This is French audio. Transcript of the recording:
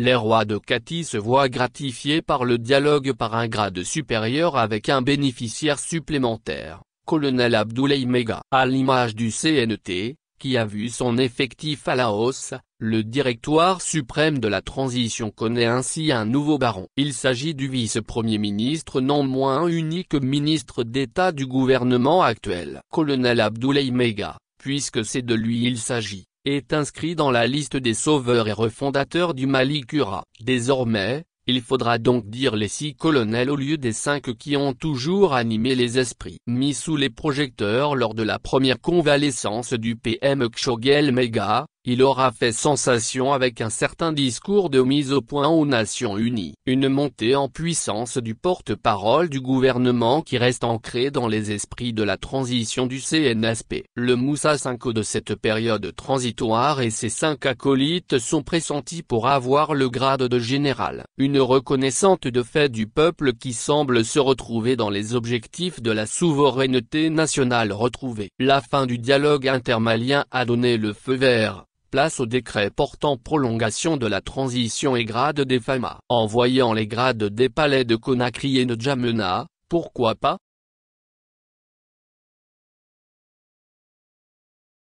les rois de Cathy se voient gratifiés par le dialogue par un grade supérieur avec un bénéficiaire supplémentaire, colonel Abdoulaye Mega. À l'image du CNT, qui a vu son effectif à la hausse, le Directoire suprême de la transition connaît ainsi un nouveau baron. Il s'agit du vice-premier ministre non moins unique ministre d'État du gouvernement actuel, colonel Abdoulaye Mega, puisque c'est de lui il s'agit est inscrit dans la liste des sauveurs et refondateurs du Malikura. Désormais, il faudra donc dire les six colonels au lieu des cinq qui ont toujours animé les esprits. Mis sous les projecteurs lors de la première convalescence du PM Kshogel Mega, il aura fait sensation avec un certain discours de mise au point aux Nations Unies. Une montée en puissance du porte-parole du gouvernement qui reste ancré dans les esprits de la transition du CNSP. Le Moussa 5 de cette période transitoire et ses cinq acolytes sont pressentis pour avoir le grade de général. Une reconnaissante de fait du peuple qui semble se retrouver dans les objectifs de la souveraineté nationale retrouvée. La fin du dialogue intermalien a donné le feu vert place au décret portant prolongation de la transition et grade des FAMA. En voyant les grades des palais de Conakry et de pourquoi pas,